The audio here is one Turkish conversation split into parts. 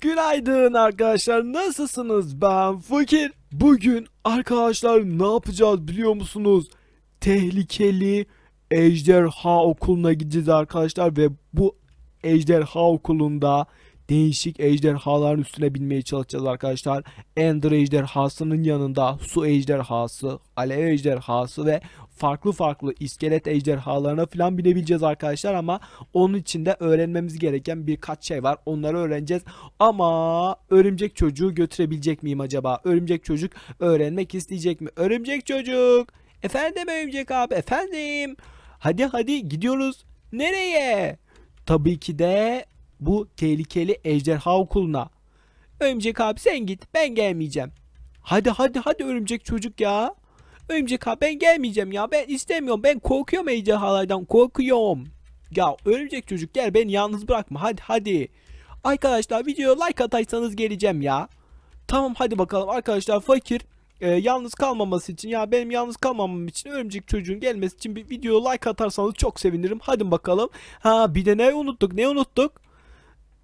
Günaydın arkadaşlar nasılsınız ben Fakir Bugün arkadaşlar ne yapacağız biliyor musunuz Tehlikeli ejderha okuluna gideceğiz arkadaşlar ve bu ejderha okulunda değişik ejderhaların üstüne binmeye çalışacağız arkadaşlar. Ender ejderhasının yanında su ejderhası, alev ejderhası ve farklı farklı iskelet ejderhalarına falan binebileceğiz arkadaşlar ama onun için de öğrenmemiz gereken birkaç şey var. Onları öğreneceğiz ama örümcek çocuğu götürebilecek miyim acaba? Örümcek çocuk öğrenmek isteyecek mi? Örümcek çocuk! Efendim örümcek abi efendim! Hadi hadi gidiyoruz. Nereye? Tabii ki de bu tehlikeli ejderha okuluna. Örümcek abi sen git ben gelmeyeceğim. Hadi hadi hadi örümcek çocuk ya. Örümcek abi ben gelmeyeceğim ya ben istemiyorum ben korkuyorum ejderhalardan korkuyorum. Ya örümcek çocuk gel beni yalnız bırakma hadi hadi. Arkadaşlar videoya like ataysanız geleceğim ya. Tamam hadi bakalım arkadaşlar fakir e, yalnız kalmaması için ya benim yalnız kalmamam için örümcek çocuğun gelmesi için bir video like atarsanız çok sevinirim. Hadi bakalım. Ha bir de ne unuttuk ne unuttuk?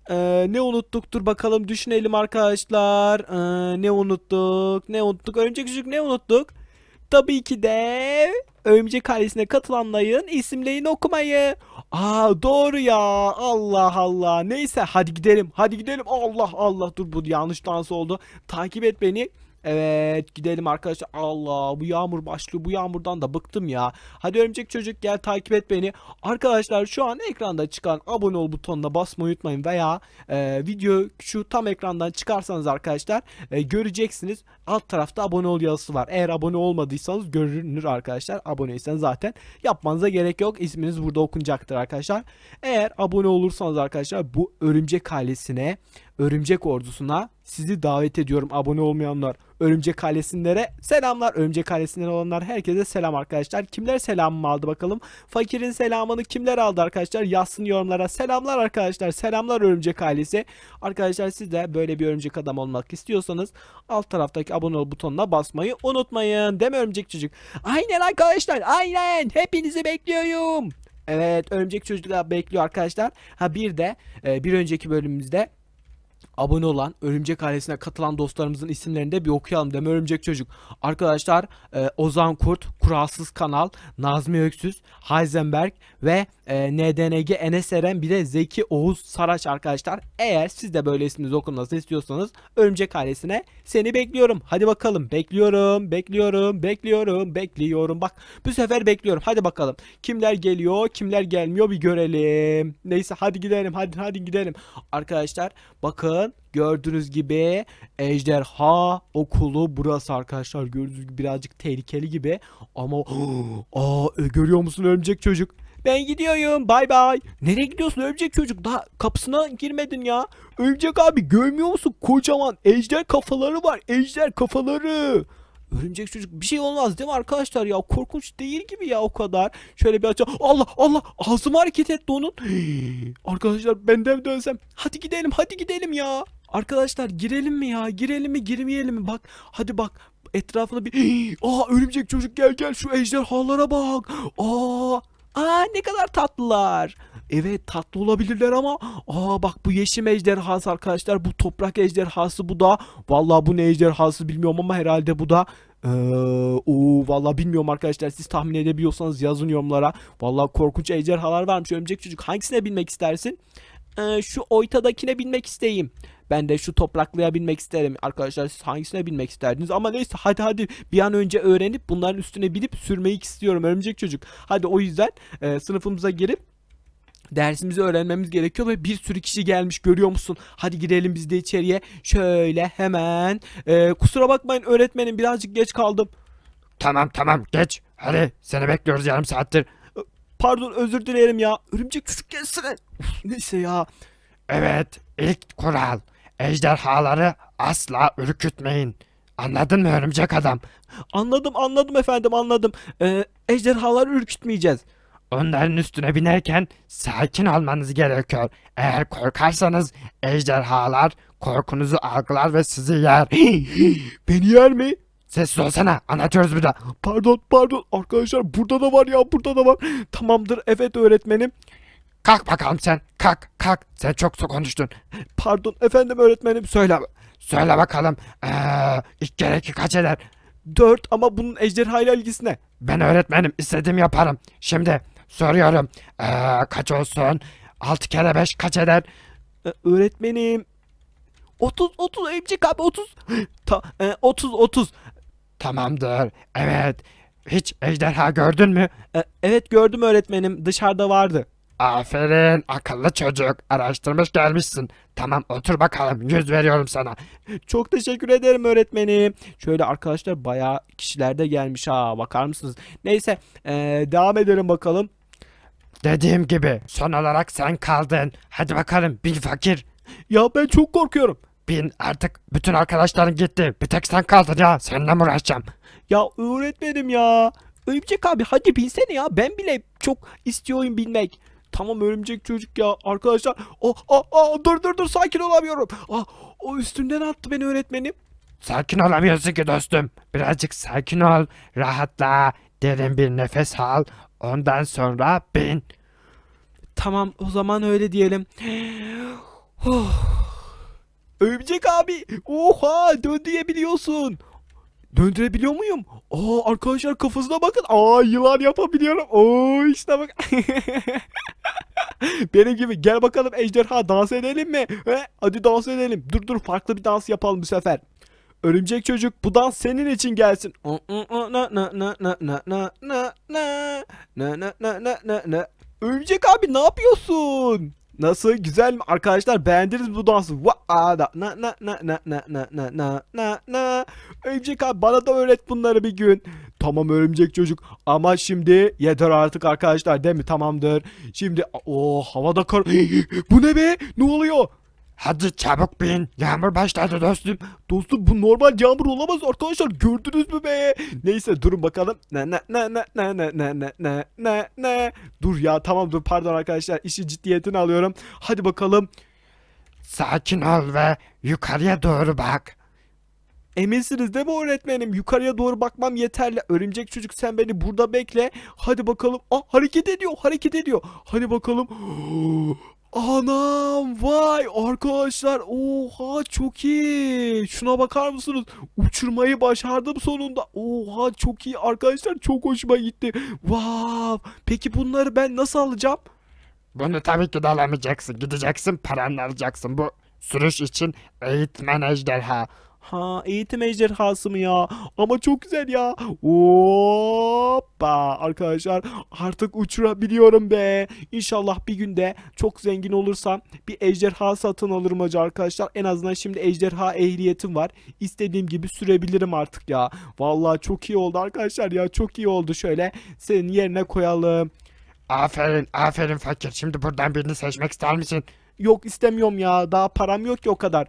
Ee, ne unuttuk dur bakalım düşünelim arkadaşlar. Ee, ne unuttuk ne unuttuk örümcek çocuk ne unuttuk? Tabii ki de Örümcek Kalesi'ne katılanların isimlerini okumayı. Aa doğru ya. Allah Allah. Neyse hadi gidelim. Hadi gidelim. Allah Allah. Dur bu yanlış dans oldu. Takip et beni. Evet gidelim arkadaşlar. Allah bu yağmur başlıyor. Bu yağmurdan da bıktım ya. Hadi örümcek çocuk gel takip et beni. Arkadaşlar şu an ekranda çıkan abone ol butonuna basmayı unutmayın. Veya e, video şu tam ekrandan çıkarsanız arkadaşlar e, göreceksiniz. Alt tarafta abone ol yazısı var. Eğer abone olmadıysanız görünür arkadaşlar. Aboneyseniz zaten yapmanıza gerek yok. İsminiz burada okunacaktır arkadaşlar. Eğer abone olursanız arkadaşlar bu örümcek ailesine Örümcek Ordusu'na sizi davet ediyorum abone olmayanlar. Örümcek Kalesi'nlere selamlar. Örümcek Kalesi'nden olanlar herkese selam arkadaşlar. Kimler selamımı aldı bakalım. Fakirin selamını kimler aldı arkadaşlar? Yazsın yorumlara. Selamlar arkadaşlar. Selamlar Örümcek Kalesi. Arkadaşlar siz de böyle bir örümcek adam olmak istiyorsanız alt taraftaki abone ol butonuna basmayı unutmayın. Değil mi örümcek çocuk? Aynen arkadaşlar. Aynen. Hepinizi bekliyorum. Evet örümcek çocuklar bekliyor arkadaşlar. Ha bir de e, bir önceki bölümümüzde abone olan, örümcek ailesine katılan dostlarımızın isimlerini de bir okuyalım deme örümcek çocuk. Arkadaşlar e, Ozan Kurt, Kuralsız Kanal, Nazmi Öksüz, Heisenberg ve e, NDNG Enes Eren bir de Zeki Oğuz Saraç arkadaşlar. Eğer siz de böyle isminiz okunmasını istiyorsanız örümcek ailesine seni bekliyorum. Hadi bakalım bekliyorum, bekliyorum, bekliyorum, bekliyorum. Bak bu sefer bekliyorum. Hadi bakalım kimler geliyor, kimler gelmiyor bir görelim. Neyse hadi gidelim, hadi hadi gidelim. Arkadaşlar bakın bakın gördüğünüz gibi ejderha okulu burası arkadaşlar. Gördüğünüz gibi birazcık tehlikeli gibi ama aa e, görüyor musun örümcek çocuk? Ben gidiyorum. Bay bay. Nereye gidiyorsun örümcek çocuk? Daha kapısına girmedin ya. Örümcek abi görmüyor musun? Kocaman ejder kafaları var. Ejder kafaları. Örümcek çocuk bir şey olmaz değil mi arkadaşlar ya? Korkunç değil gibi ya o kadar. Şöyle bir açalım. Allah Allah ağzım hareket etti onun. arkadaşlar ben de dönsem. Hadi gidelim hadi gidelim ya. Arkadaşlar girelim mi ya? Girelim mi girmeyelim mi? Bak hadi bak etrafında bir... Hii. Aa örümcek çocuk gel gel şu ejderhalara bak. Aa, aa ne kadar tatlılar. Evet tatlı olabilirler ama aa bak bu yeşim ejderhası arkadaşlar bu toprak ejderhası bu da vallahi bu ne ejderhası bilmiyorum ama herhalde bu da ee, vallahi bilmiyorum arkadaşlar siz tahmin edebiliyorsanız yazın yorumlara. vallahi korkunç ejderhalar varmış örümcek çocuk. Hangisine binmek istersin? Ee, şu oytadakine binmek isteyeyim. Ben de şu topraklıya binmek isterim. Arkadaşlar siz hangisine binmek isterdiniz? Ama neyse hadi hadi bir an önce öğrenip bunların üstüne binip sürmeyi istiyorum örümcek çocuk. Hadi o yüzden e, sınıfımıza girip dersimizi öğrenmemiz gerekiyor ve bir sürü kişi gelmiş görüyor musun? Hadi girelim biz de içeriye. Şöyle hemen. Ee, kusura bakmayın öğretmenim birazcık geç kaldım. Tamam tamam geç. Hadi seni bekliyoruz yarım saattir. E, pardon özür dilerim ya. Örümcek çocuk gelsene. Neyse ya. Evet ilk kural. Ejderhaları asla ürkütmeyin. Anladın mı örümcek adam? Anladım anladım efendim anladım. Ee, ejderhaları ürkütmeyeceğiz. Onların üstüne binerken sakin olmanız gerekiyor. Eğer korkarsanız ejderhalar korkunuzu algılar ve sizi yer. Beni yer mi? Sessiz olsana anlatıyoruz burada. Pardon pardon arkadaşlar burada da var ya burada da var. Tamamdır evet öğretmenim. Kalk bakalım sen kalk kalk sen çok su konuştun. Pardon efendim öğretmenim söyle. Söyle bakalım ee, ilk gereki kaç eder? Dört ama bunun ejderha ile ilgisi ne? Ben öğretmenim istediğim yaparım. Şimdi Soruyorum. Ee, kaç olsun? 6 kere 5 kaç eder? Ee, öğretmenim. 30 30 emcik abi 30. Ta, e, 30 30. Tamamdır. Evet. Hiç ejderha gördün mü? Ee, evet gördüm öğretmenim. Dışarıda vardı. Aferin akıllı çocuk. Araştırmış gelmişsin. Tamam otur bakalım. Yüz veriyorum sana. Çok teşekkür ederim öğretmenim. Şöyle arkadaşlar bayağı kişilerde gelmiş ha. Bakar mısınız? Neyse ee, devam edelim bakalım. Dediğim gibi son olarak sen kaldın. Hadi bakalım bin fakir. Ya ben çok korkuyorum. Bin artık bütün arkadaşların gitti. Bir tek sen kaldın ya. Seninle mi uğraşacağım? Ya öğretmenim ya. Örümcek abi hadi binsene ya. Ben bile çok istiyorum binmek. Tamam örümcek çocuk ya arkadaşlar. Oh, oh, oh, dur dur dur sakin olamıyorum. Ah, o üstünden attı beni öğretmenim. Sakin olamıyorsun ki dostum. Birazcık sakin ol. Rahatla. Derin bir nefes al. Ondan sonra ben. Tamam o zaman öyle diyelim. Oh. Öbecek abi. Oha döndürebiliyorsun. Döndürebiliyor muyum? Aa arkadaşlar kafasına bakın. Aa yılan yapabiliyorum. Oo işte bak. Benim gibi gel bakalım ejderha dans edelim mi? He? Hadi dans edelim. Dur dur farklı bir dans yapalım bu sefer. Örümcek çocuk bu dans senin için gelsin. Örümcek abi ne yapıyorsun? Nasıl güzel mi arkadaşlar beğendiniz bu dansı? Na na na na na na na na na na. Örümcek abi bana da öğret bunları bir gün. Tamam örümcek çocuk ama şimdi yeter artık arkadaşlar değil mi? Tamamdır. Şimdi o havada kar. bu ne be? Ne oluyor? Hadi çabuk bin. Yağmur başladı dostum. Dostum bu normal yağmur olamaz arkadaşlar. Gördünüz mü be? Neyse durun bakalım. Ne ne ne ne ne ne ne ne ne ne ne. Dur ya tamam dur pardon arkadaşlar. İşi ciddiyetini alıyorum. Hadi bakalım. Sakin ol ve yukarıya doğru bak. Eminsiniz değil mi öğretmenim? Yukarıya doğru bakmam yeterli. Örümcek çocuk sen beni burada bekle. Hadi bakalım. Ah hareket ediyor hareket ediyor. Hadi bakalım. Anam vay arkadaşlar oha çok iyi şuna bakar mısınız uçurmayı başardım sonunda oha çok iyi arkadaşlar çok hoşuma gitti wow peki bunları ben nasıl alacağım Bunu tabii ki de alamayacaksın gideceksin paranı alacaksın bu sürüş için eğitmen ejderha Ha eğitim ejderhası mı ya? Ama çok güzel ya. Hoppa arkadaşlar artık uçurabiliyorum be. İnşallah bir günde çok zengin olursam bir ejderha satın alırım hacı arkadaşlar. En azından şimdi ejderha ehliyetim var. İstediğim gibi sürebilirim artık ya. Vallahi çok iyi oldu arkadaşlar ya çok iyi oldu. Şöyle senin yerine koyalım. Aferin aferin fakir. Şimdi buradan birini seçmek ister misin? Yok istemiyorum ya. Daha param yok ki o kadar.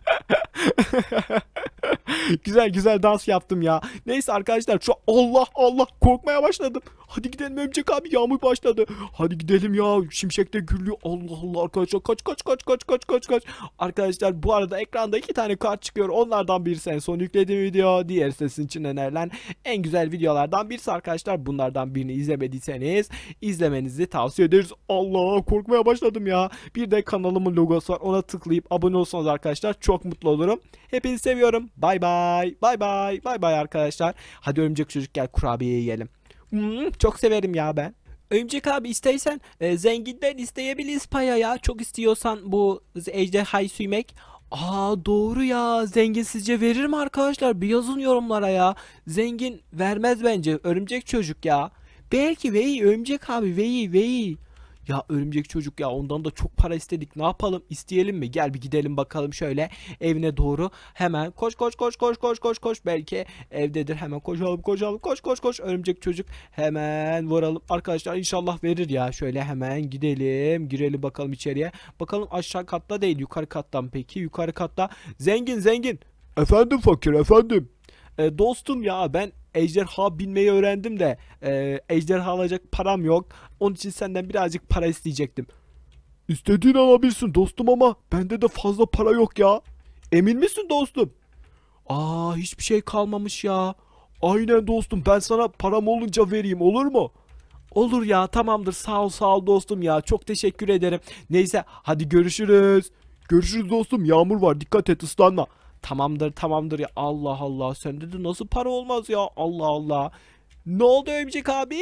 güzel güzel dans yaptım ya. Neyse arkadaşlar şu Allah Allah korkmaya başladım. Hadi gidelim Örümcek abi yağmur başladı. Hadi gidelim ya şimşek de gürlüyor. Allah Allah arkadaşlar kaç kaç kaç kaç kaç kaç kaç. Arkadaşlar bu arada ekranda iki tane kart çıkıyor. Onlardan birisi en son yüklediğim video. Diğer sesin için önerilen en güzel videolardan birisi arkadaşlar. Bunlardan birini izlemediyseniz izlemenizi tavsiye ederiz. Allah korkmaya başladım ya. Bir de kanalımın logosu var. Ona tıklayıp abone olsanız arkadaşlar çok mutlu olurum. Hepinizi seviyorum. Bay bay bay. Bay bay. Bay bay arkadaşlar. Hadi örümcek çocuk gel kurabiye yiyelim. Hmm, çok severim ya ben. Örümcek abi isteysen e, zenginden isteyebiliriz paya ya. Çok istiyorsan bu ejderhayı suymek. Aa doğru ya. Zengin sizce verir mi arkadaşlar? Bir yazın yorumlara ya. Zengin vermez bence. Örümcek çocuk ya. Belki veyi örümcek abi veyi veyi. Ya örümcek çocuk ya ondan da çok para istedik. Ne yapalım? İsteyelim mi? Gel bir gidelim bakalım şöyle evine doğru. Hemen koş koş koş koş koş koş koş. Belki evdedir. Hemen koşalım koşalım koş koş koş. Örümcek çocuk hemen vuralım. Arkadaşlar inşallah verir ya. Şöyle hemen gidelim. Girelim bakalım içeriye. Bakalım aşağı katta değil yukarı kattan peki. Yukarı katta zengin zengin. Efendim fakir efendim. E, dostum ya ben ejderha binmeyi öğrendim de e, ejderha alacak param yok. Onun için senden birazcık para isteyecektim. İstediğini alabilirsin dostum ama bende de fazla para yok ya. Emin misin dostum? Aa hiçbir şey kalmamış ya. Aynen dostum ben sana param olunca vereyim olur mu? Olur ya tamamdır sağ ol sağ ol dostum ya çok teşekkür ederim. Neyse hadi görüşürüz. Görüşürüz dostum yağmur var dikkat et ıslanma. Tamamdır tamamdır ya Allah Allah sende de nasıl para olmaz ya Allah Allah. Ne oldu Örümcek abi?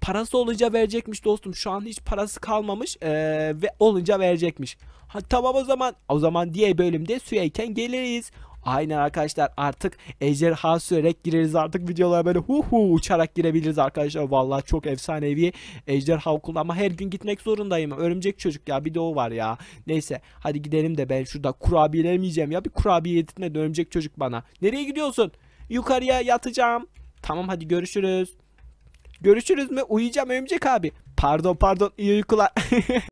Parası olunca verecekmiş dostum. Şu an hiç parası kalmamış ee, ve olunca verecekmiş. Ha, tamam o zaman. O zaman diye bölümde suyayken geliriz. Aynen arkadaşlar artık ejderha sürerek gireriz artık videolara böyle hu hu uçarak girebiliriz arkadaşlar. Vallahi çok efsanevi ejderha okulu ama her gün gitmek zorundayım. Örümcek çocuk ya bir de o var ya. Neyse hadi gidelim de ben şurada kurabiyeler yiyeceğim ya. Bir kurabiye yedirtmedi örümcek çocuk bana. Nereye gidiyorsun? Yukarıya yatacağım. Tamam hadi görüşürüz. Görüşürüz mü? Uyuyacağım örümcek abi. Pardon pardon iyi uykular.